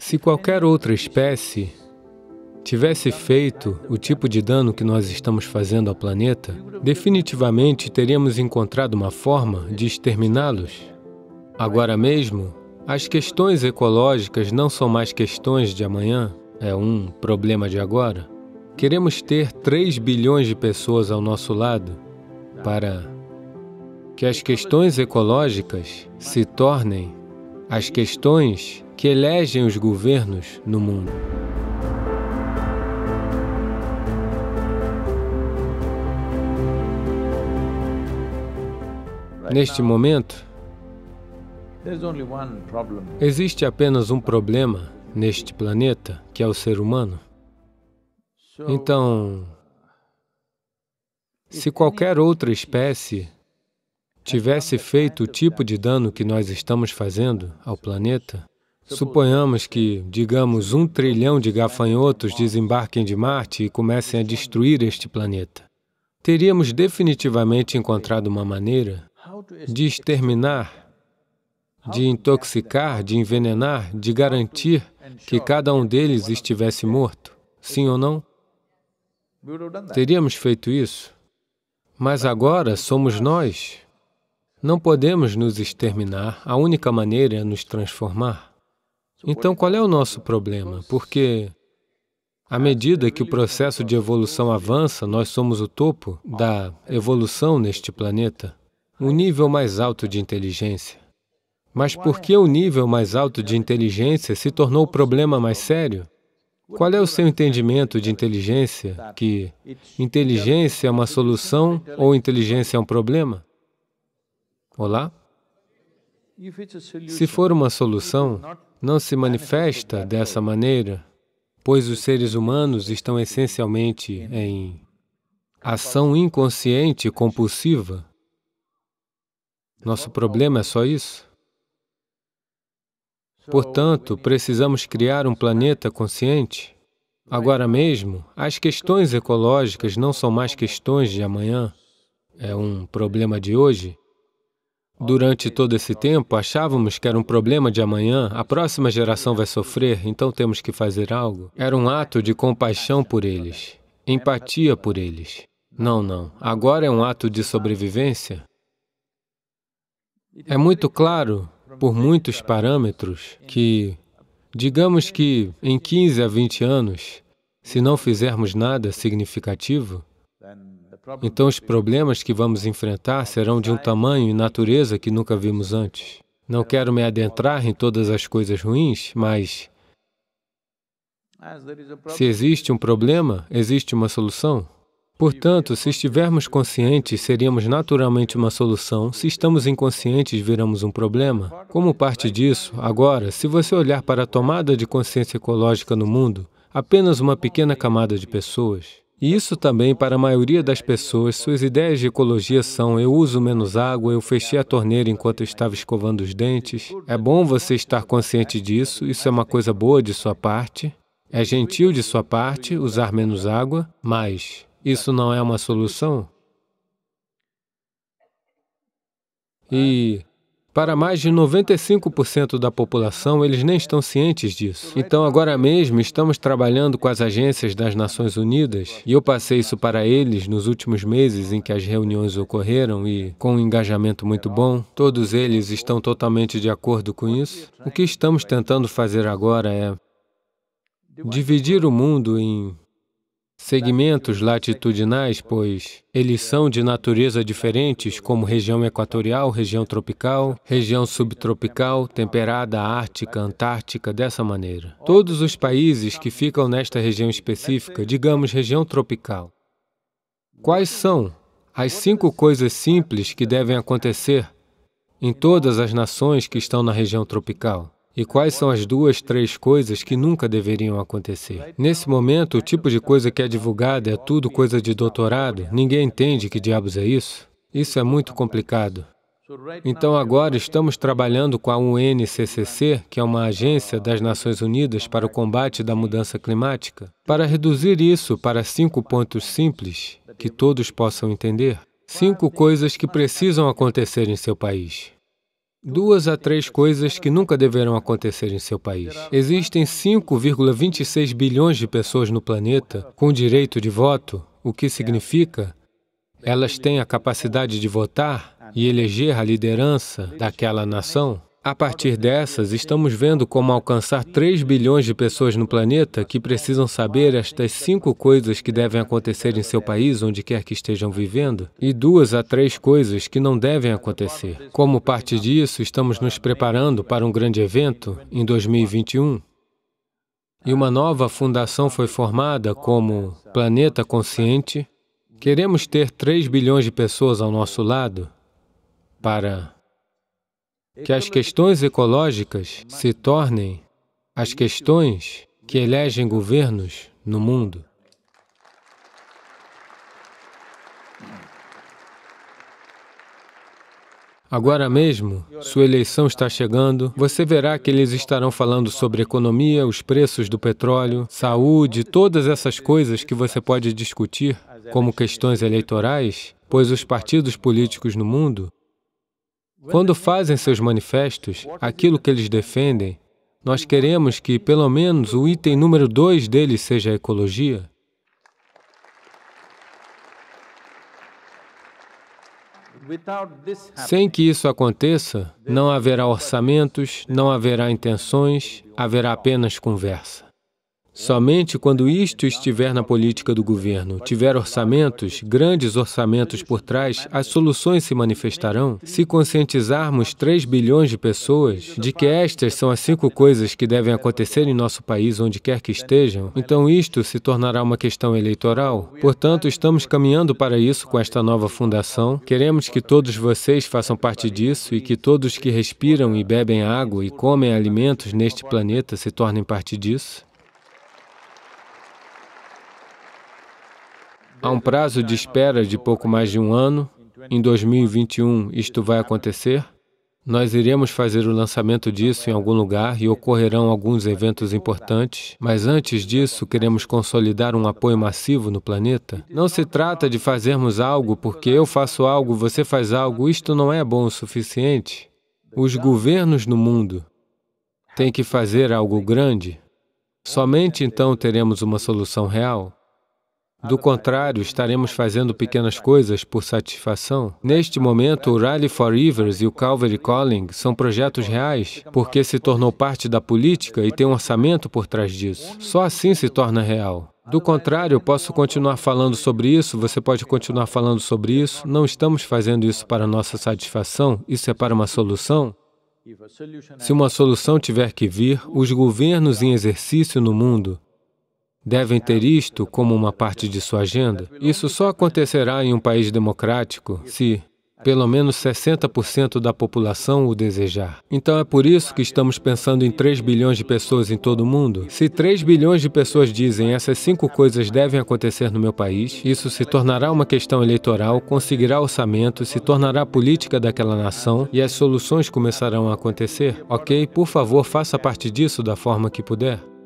Se qualquer outra espécie tivesse feito o tipo de dano que nós estamos fazendo ao planeta, definitivamente teríamos encontrado uma forma de exterminá-los. Agora mesmo, as questões ecológicas não são mais questões de amanhã, é um problema de agora. Queremos ter 3 bilhões de pessoas ao nosso lado para que as questões ecológicas se tornem as questões que elegem os governos no mundo. Neste momento, existe apenas um problema neste planeta, que é o ser humano. Então, se qualquer outra espécie tivesse feito o tipo de dano que nós estamos fazendo ao planeta, Suponhamos que, digamos, um trilhão de gafanhotos desembarquem de Marte e comecem a destruir este planeta. Teríamos definitivamente encontrado uma maneira de exterminar, de intoxicar, de envenenar, de garantir que cada um deles estivesse morto, sim ou não? Teríamos feito isso. Mas agora somos nós. Não podemos nos exterminar, a única maneira é nos transformar. Então, qual é o nosso problema? Porque, à medida que o processo de evolução avança, nós somos o topo da evolução neste planeta, o nível mais alto de inteligência. Mas por que o nível mais alto de inteligência se tornou o problema mais sério? Qual é o seu entendimento de inteligência, que inteligência é uma solução ou inteligência é um problema? Olá? Se for uma solução, não se manifesta dessa maneira, pois os seres humanos estão essencialmente em ação inconsciente compulsiva. Nosso problema é só isso. Portanto, precisamos criar um planeta consciente. Agora mesmo, as questões ecológicas não são mais questões de amanhã, é um problema de hoje. Durante todo esse tempo, achávamos que era um problema de amanhã, a próxima geração vai sofrer, então temos que fazer algo. Era um ato de compaixão por eles, empatia por eles. Não, não. Agora é um ato de sobrevivência. É muito claro, por muitos parâmetros, que, digamos que em 15 a 20 anos, se não fizermos nada significativo, então, então, os problemas que vamos enfrentar serão de um tamanho e natureza que nunca vimos antes. Não quero me adentrar em todas as coisas ruins, mas se existe um problema, existe uma solução. Portanto, se estivermos conscientes, seríamos naturalmente uma solução. Se estamos inconscientes, viramos um problema. Como parte disso, agora, se você olhar para a tomada de consciência ecológica no mundo, apenas uma pequena camada de pessoas e Isso também para a maioria das pessoas, suas ideias de ecologia são eu uso menos água, eu fechei a torneira enquanto estava escovando os dentes. É bom você estar consciente disso, isso é uma coisa boa de sua parte. É gentil de sua parte usar menos água, mas isso não é uma solução? E para mais de 95% da população, eles nem estão cientes disso. Então, agora mesmo, estamos trabalhando com as agências das Nações Unidas, e eu passei isso para eles nos últimos meses em que as reuniões ocorreram e com um engajamento muito bom. Todos eles estão totalmente de acordo com isso. O que estamos tentando fazer agora é dividir o mundo em segmentos latitudinais, pois eles são de natureza diferentes, como região equatorial, região tropical, região subtropical, temperada, ártica, antártica, dessa maneira. Todos os países que ficam nesta região específica, digamos região tropical, quais são as cinco coisas simples que devem acontecer em todas as nações que estão na região tropical? E quais são as duas, três coisas que nunca deveriam acontecer? Nesse momento, o tipo de coisa que é divulgada é tudo coisa de doutorado, ninguém entende que diabos é isso. Isso é muito complicado. Então, agora estamos trabalhando com a UNCCC, que é uma agência das Nações Unidas para o combate da mudança climática, para reduzir isso para cinco pontos simples que todos possam entender. Cinco coisas que precisam acontecer em seu país. Duas a três coisas que nunca deverão acontecer em seu país. Existem 5,26 bilhões de pessoas no planeta com direito de voto, o que significa elas têm a capacidade de votar e eleger a liderança daquela nação. A partir dessas, estamos vendo como alcançar 3 bilhões de pessoas no planeta que precisam saber estas cinco coisas que devem acontecer em seu país, onde quer que estejam vivendo, e duas a três coisas que não devem acontecer. Como parte disso, estamos nos preparando para um grande evento em 2021. E uma nova fundação foi formada como Planeta Consciente. Queremos ter 3 bilhões de pessoas ao nosso lado para que as questões ecológicas se tornem as questões que elegem governos no mundo. Agora mesmo, sua eleição está chegando, você verá que eles estarão falando sobre economia, os preços do petróleo, saúde, todas essas coisas que você pode discutir como questões eleitorais, pois os partidos políticos no mundo quando fazem seus manifestos, aquilo que eles defendem, nós queremos que, pelo menos, o item número dois deles seja a ecologia. Sem que isso aconteça, não haverá orçamentos, não haverá intenções, haverá apenas conversa. Somente quando isto estiver na política do governo, tiver orçamentos, grandes orçamentos por trás, as soluções se manifestarão. Se conscientizarmos 3 bilhões de pessoas de que estas são as cinco coisas que devem acontecer em nosso país, onde quer que estejam, então isto se tornará uma questão eleitoral. Portanto, estamos caminhando para isso com esta nova fundação. Queremos que todos vocês façam parte disso e que todos que respiram e bebem água e comem alimentos neste planeta se tornem parte disso. Há um prazo de espera de pouco mais de um ano. Em 2021, isto vai acontecer. Nós iremos fazer o lançamento disso em algum lugar e ocorrerão alguns eventos importantes, mas antes disso, queremos consolidar um apoio massivo no planeta. Não se trata de fazermos algo porque eu faço algo, você faz algo, isto não é bom o suficiente. Os governos no mundo têm que fazer algo grande. Somente então teremos uma solução real. Do contrário, estaremos fazendo pequenas coisas por satisfação. Neste momento, o Rally for Rivers e o Calvary Calling são projetos reais, porque se tornou parte da política e tem um orçamento por trás disso. Só assim se torna real. Do contrário, posso continuar falando sobre isso, você pode continuar falando sobre isso. Não estamos fazendo isso para nossa satisfação, isso é para uma solução. Se uma solução tiver que vir, os governos em exercício no mundo devem ter isto como uma parte de sua agenda. Isso só acontecerá em um país democrático se pelo menos 60% da população o desejar. Então é por isso que estamos pensando em 3 bilhões de pessoas em todo o mundo. Se 3 bilhões de pessoas dizem essas cinco coisas devem acontecer no meu país, isso se tornará uma questão eleitoral, conseguirá orçamento, se tornará política daquela nação e as soluções começarão a acontecer. Ok? Por favor, faça parte disso da forma que puder.